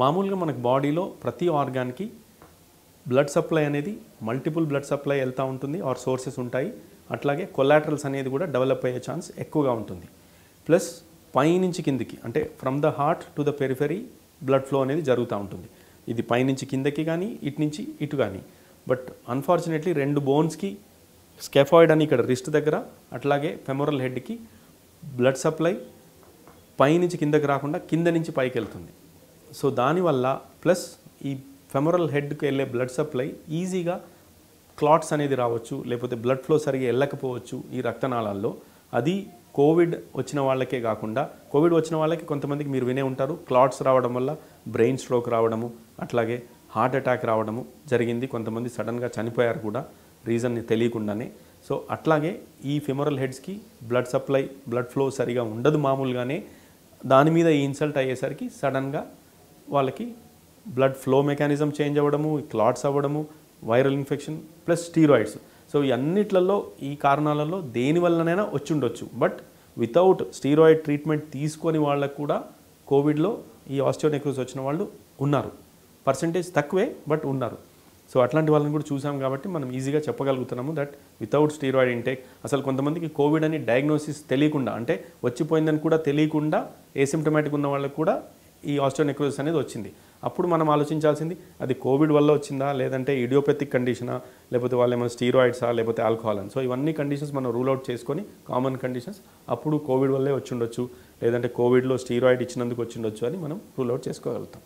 మామూలుగా మనకు బాడీలో ప్రతి ఆర్గాన్కి బ్లడ్ సప్లై అనేది మల్టిపుల్ బ్లడ్ సప్లై వెళ్తూ ఉంటుంది ఆర్ సోర్సెస్ ఉంటాయి అట్లాగే కొలాటరల్స్ అనేది కూడా డెవలప్ అయ్యే ఛాన్స్ ఎక్కువగా ఉంటుంది ప్లస్ పైనుంచి కిందికి అంటే from the heart to the periphery blood flow అనేది జరుగుతూ ఉంటుంది ఇది పైనుంచి కిందకి కానీ ఇటు నుంచి ఇటు కానీ బట్ అన్ఫార్చునేట్లీ రెండు బోన్స్కి స్కెఫాయిడ్ అని ఇక్కడ రిస్ట్ దగ్గర అట్లాగే ఫెమోరల్ హెడ్కి బ్లడ్ సప్లై పైనుంచి కిందకి రాకుండా కింద నుంచి పైకి వెళ్తుంది సో దానివల్ల ప్లస్ ఈ ఫెమరల్ హెడ్కి వెళ్ళే బ్లడ్ సప్లై ఈజీగా క్లాట్స్ అనేది రావచ్చు లేకపోతే బ్లడ్ ఫ్లో సరిగా వెళ్ళకపోవచ్చు ఈ రక్తనాళాల్లో అది కోవిడ్ వచ్చిన వాళ్ళకే కాకుండా కోవిడ్ వచ్చిన వాళ్ళకి కొంతమందికి మీరు వినే ఉంటారు క్లాట్స్ రావడం వల్ల బ్రెయిన్ స్ట్రోక్ రావడము అట్లాగే హార్ట్ అటాక్ రావడము జరిగింది కొంతమంది సడన్గా చనిపోయారు కూడా రీజన్ని తెలియకుండానే సో అట్లాగే ఈ ఫిమరల్ హెడ్స్కి బ్లడ్ సప్లై బ్లడ్ ఫ్లో సరిగా ఉండదు మామూలుగానే దాని మీద ఈ ఇన్సల్ట్ అయ్యేసరికి సడన్గా వాళ్ళకి బ్లడ్ ఫ్లో మెకానిజం చేంజ్ అవ్వడము క్లాట్స్ అవ్వడము viral infection plus steroids so ఈ అన్నిట్లలో ఈ కారణాలలో దేనివల్లనైనా వచ్చి ఉండొచ్చు బట్ వితౌట్ స్టీరాయిడ్ ట్రీట్మెంట్ తీసుకొని వాళ్ళకు కూడా కోవిడ్లో ఈ ఆస్టియోనెక్రోస్ వచ్చిన వాళ్ళు ఉన్నారు పర్సంటేజ్ తక్కువే బట్ ఉన్నారు సో అట్లాంటి వాళ్ళని కూడా చూసాం కాబట్టి మనం ఈజీగా చెప్పగలుగుతున్నాము దట్ వితౌట్ స్టీరాయిడ్ ఇంటేక్ అసలు కొంతమందికి కోవిడ్ అని డయాగ్నోసిస్ తెలియకుండా అంటే వచ్చిపోయిందని కూడా తెలియకుండా ఏసిమ్టమాటిక్ ఉన్న వాళ్ళకు కూడా ఈ ఆస్టోనెక్రోసిస్ అనేది వచ్చింది అప్పుడు మనం ఆలోచించాల్సింది అది కోవిడ్ వల్ల వచ్చిందా లేదంటే ఇడియోపెథిక్ కండిషనా లేకపోతే వాళ్ళు ఏమైనా స్టీరాయిడ్సా లేకపోతే ఆల్కహాల్ అని సో ఇవన్నీ కండిషన్స్ మనం రూల్ అవుట్ చేసుకొని కామన్ కండిషన్స్ అప్పుడు కోవిడ్ వల్లే వచ్చి ఉండొచ్చు లేదంటే కోవిడ్లో స్టీరాయిడ్ ఇచ్చినందుకు వచ్చి ఉండొచ్చు అని మనం రూల్ అవుట్ చేసుకోగలుగుతాం